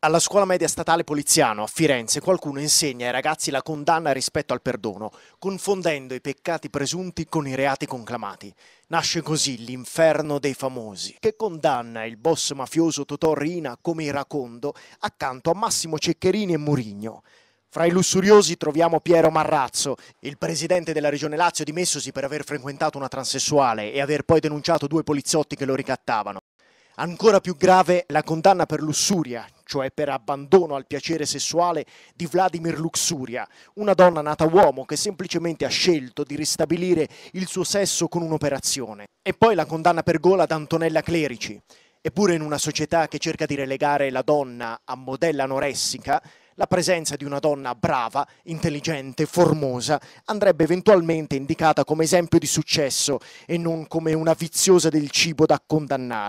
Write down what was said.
Alla scuola media statale Poliziano a Firenze qualcuno insegna ai ragazzi la condanna rispetto al perdono, confondendo i peccati presunti con i reati conclamati. Nasce così l'inferno dei famosi, che condanna il boss mafioso Totò Rina come iracondo accanto a Massimo Ceccherini e Murigno. Fra i lussuriosi troviamo Piero Marrazzo, il presidente della regione Lazio dimessosi per aver frequentato una transessuale e aver poi denunciato due poliziotti che lo ricattavano. Ancora più grave la condanna per lussuria, cioè per abbandono al piacere sessuale di Vladimir Luxuria, una donna nata uomo che semplicemente ha scelto di ristabilire il suo sesso con un'operazione. E poi la condanna per gola ad Antonella Clerici. Eppure in una società che cerca di relegare la donna a modella anoressica, la presenza di una donna brava, intelligente, formosa andrebbe eventualmente indicata come esempio di successo e non come una viziosa del cibo da condannare.